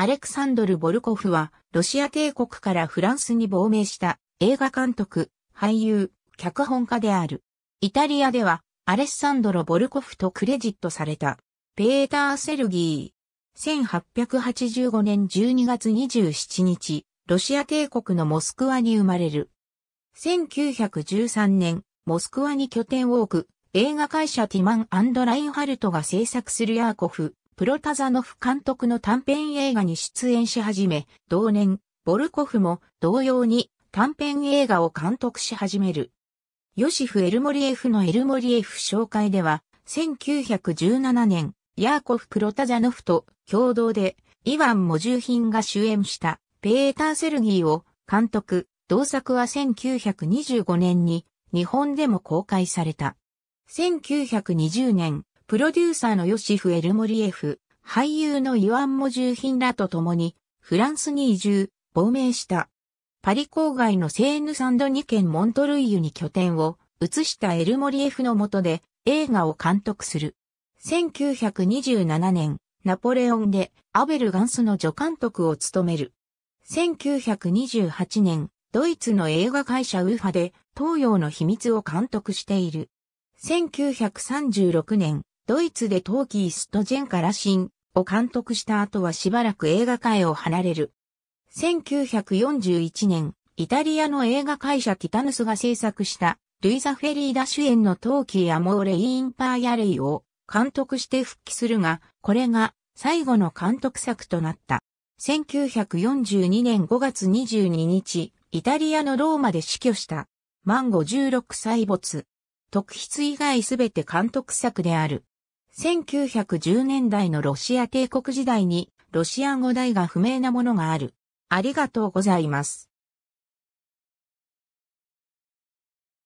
アレクサンドル・ボルコフは、ロシア帝国からフランスに亡命した映画監督、俳優、脚本家である。イタリアでは、アレッサンドロ・ボルコフとクレジットされた。ペーター・セルギー。1885年12月27日、ロシア帝国のモスクワに生まれる。1913年、モスクワに拠点を置く、映画会社ティマンラインハルトが制作するヤーコフ、プロタザノフ監督の短編映画に出演し始め、同年、ボルコフも同様に短編映画を監督し始める。ヨシフ・エルモリエフのエルモリエフ紹介では、1917年、ヤーコフ・プロタザノフと共同で、イワン・モジューヒンが主演したペーター・セルギーを監督、同作は1925年に日本でも公開された。1920年、プロデューサーのヨシフ・エルモリエフ、俳優のイワン・モジューヒンらと共に、フランスに移住、亡命した。パリ郊外のセーヌ・サンドニ県モントルイユに拠点を移したエルモリエフの下で映画を監督する。1927年、ナポレオンでアベル・ガンスの助監督を務める。1928年、ドイツの映画会社ウーファで東洋の秘密を監督している。1936年、ドイツでトーキーストジェンカラシンを監督した後はしばらく映画界を離れる。1941年、イタリアの映画会社ティタヌスが制作したルイザ・フェリーダ主演のトーキー・アモーレ・インパーヤレイを監督して復帰するが、これが最後の監督作となった。1942年5月22日、イタリアのローマで死去した。マンゴ六歳没。特筆以外すべて監督作である。1910年代のロシア帝国時代にロシア語題が不明なものがある。ありがとうございます。